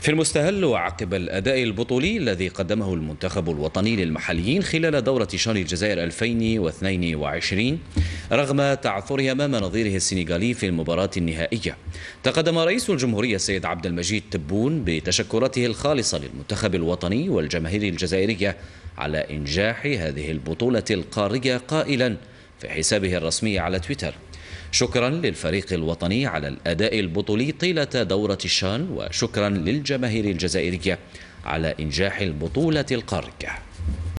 في المستهل وعقب الأداء البطولي الذي قدمه المنتخب الوطني للمحليين خلال دورة شان الجزائر 2022 رغم تعثره أمام نظيره السنغالي في المباراة النهائية تقدم رئيس الجمهورية السيد عبد المجيد تبون بتشكراته الخالصة للمنتخب الوطني والجماهير الجزائرية على إنجاح هذه البطولة القارية قائلاً في حسابه الرسمي على تويتر شكرا للفريق الوطني على الأداء البطولي طيلة دورة الشان وشكرا للجماهير الجزائرية على إنجاح البطولة القارية